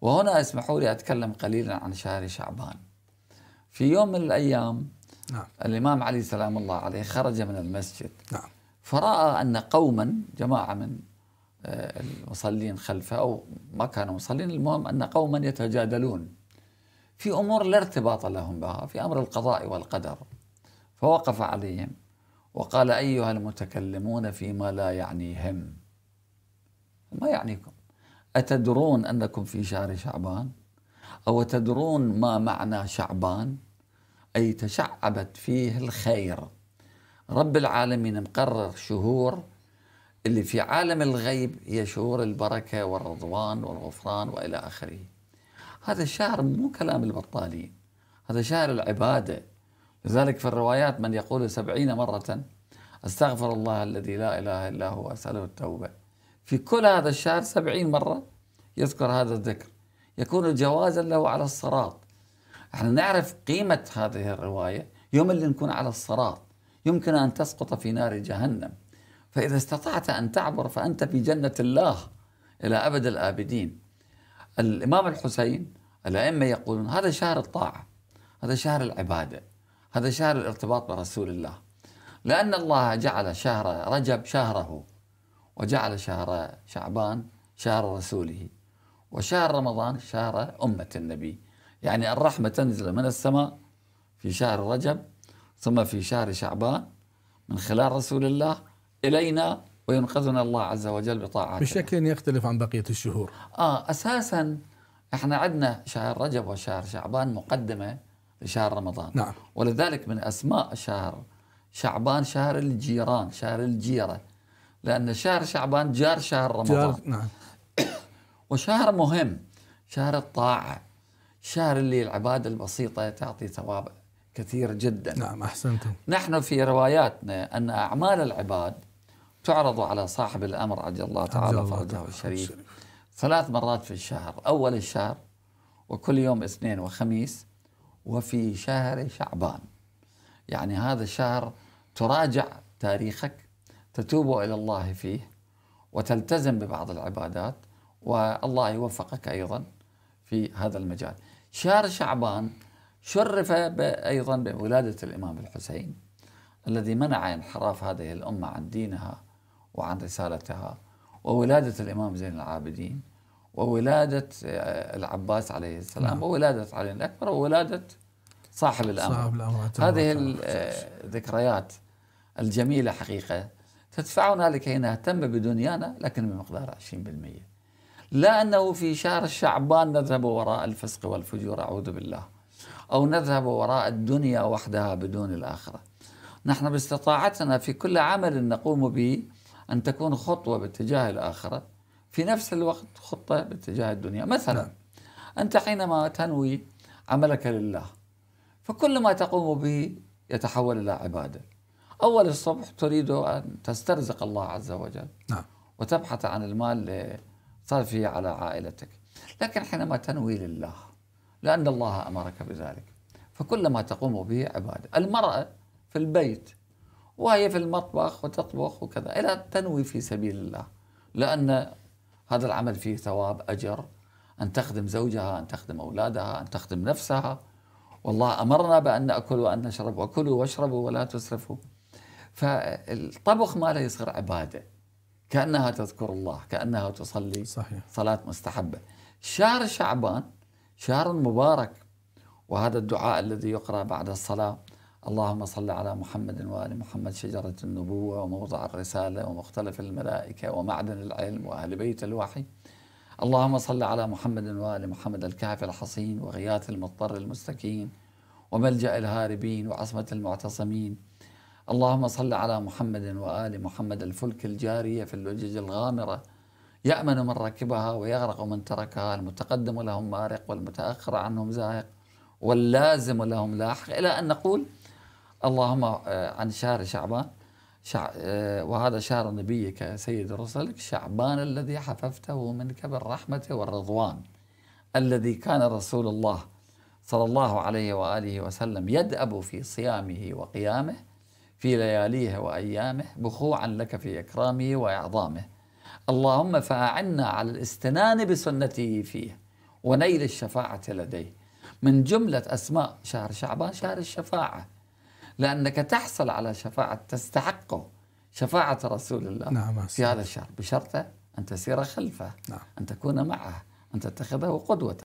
وهنا اسمحوا لي أتكلم قليلا عن شهر شعبان في يوم من الأيام نعم. الإمام علي سلام الله عليه خرج من المسجد نعم. فرأى أن قوما جماعة من آه، المصلين خلفه أو ما كانوا مصلين المهم أن قوما يتجادلون في أمور لا ارتباط لهم بها في أمر القضاء والقدر فوقف عليهم وقال أيها المتكلمون فيما لا يعنيهم ما يعنيكم أتدرون أنكم في شهر شعبان أو تدرون ما معنى شعبان أي تشعبت فيه الخير رب العالمين مقرر شهور اللي في عالم الغيب هي شهور البركة والرضوان والغفران وإلى آخره هذا الشهر مو كلام البطالين هذا شهر العبادة لذلك في الروايات من يقول سبعين مرة أستغفر الله الذي لا إله إلا هو أسأله التوبة في كل هذا الشهر سبعين مرة يذكر هذا الذكر يكون جوازا له على الصراط احنا نعرف قيمة هذه الرواية يوم اللي نكون على الصراط يمكن أن تسقط في نار جهنم فإذا استطعت أن تعبر فأنت في جنة الله إلى أبد الآبدين الإمام الحسين الأئمة يقولون هذا شهر الطاعة هذا شهر العبادة هذا شهر الارتباط برسول الله لأن الله جعل شهر رجب شهره وجعل شهر شعبان شهر رسوله وشهر رمضان شهر أمة النبي يعني الرحمة تنزل من السماء في شهر رجب ثم في شهر شعبان من خلال رسول الله إلينا وينقذنا الله عز وجل بطاعته بشكل يختلف عن بقية الشهور آه أساسا احنا عندنا شهر رجب وشهر شعبان مقدمة لشهر رمضان نعم ولذلك من أسماء شهر شعبان شهر الجيران شهر الجيرة لأن شهر شعبان جار شهر رمضان جار نعم وشهر مهم شهر الطاعة شهر اللي العبادة البسيطة تعطي ثواب كثير جدا نعم أحسنتم نحن في رواياتنا أن أعمال العباد تعرض على صاحب الأمر عجل الله تعالى فرجه الشريف ثلاث مرات في الشهر أول الشهر وكل يوم اثنين وخميس وفي شهر شعبان يعني هذا الشهر تراجع تاريخك تتوب إلى الله فيه وتلتزم ببعض العبادات والله يوفقك أيضا في هذا المجال شهر شعبان شرف أيضا بولادة الإمام الحسين الذي منع انحراف هذه الأمة عن دينها وعن رسالتها وولادة الإمام زين العابدين وولادة آه، العباس عليه السلام نعم. وولادة علي الأكبر وولادة صاحب الأمر, صاحب الأمر. هذه الذكريات آه، الجميلة حقيقة تدفعنا لكي نهتم بدنيانا لكن بمقدار 20% لا أنه في شهر شعبان نذهب وراء الفسق والفجور أعوذ بالله أو نذهب وراء الدنيا وحدها بدون الآخرة نحن باستطاعتنا في كل عمل نقوم به أن تكون خطوة باتجاه الآخرة في نفس الوقت خطة باتجاه الدنيا مثلا نعم. أنت حينما تنوي عملك لله فكل ما تقوم به يتحول إلى عبادة أول الصبح تريد أن تسترزق الله عز وجل نعم. وتبحث عن المال لصرفه على عائلتك لكن حينما تنوي لله لأن الله أمرك بذلك فكل ما تقوم به عبادة المرأة في البيت وهي في المطبخ وتطبخ وكذا إلى تنوي في سبيل الله لأن هذا العمل فيه ثواب أجر أن تخدم زوجها أن تخدم أولادها أن تخدم نفسها والله أمرنا بأن نأكل وأن نشرب وكلوا واشربوا ولا تسرفوا فالطبخ ماله يصير عباده كانها تذكر الله كانها تصلي صحيح. صلاه مستحبه شهر شعبان شهر مبارك وهذا الدعاء الذي يقرا بعد الصلاه اللهم صل على محمد وال محمد شجره النبوه وموضع الرساله ومختلف الملائكه ومعدن العلم واهل بيت الوحي اللهم صل على محمد وال محمد الكهف الحصين وغياث المضطر المستكين وملجا الهاربين وعصمه المعتصمين اللهم صل على محمد وآل محمد الفلك الجارية في اللجج الغامرة يأمن من ركبها ويغرق من تركها المتقدم لهم مارق والمتأخر عنهم زاهق واللازم لهم لاحق إلى أن نقول اللهم آه، عن شهر شعبان شع... آه، وهذا شهر نبيك سيد رسلك شعبان الذي حففته منك بالرحمة والرضوان الذي كان رسول الله صلى الله عليه وآله وسلم يدأب في صيامه وقيامه في لياليه وأيامه بخوعا لك في إكرامه وإعظامه اللهم فأعنا على الاستنان بسنته فيه ونيل الشفاعة لديه من جملة أسماء شهر شعبان شهر الشفاعة لأنك تحصل على شفاعة تستحقه شفاعة رسول الله نعم في هذا الشهر بشرط أن تسير خلفه نعم. أن تكون معه أن تتخذه قدوة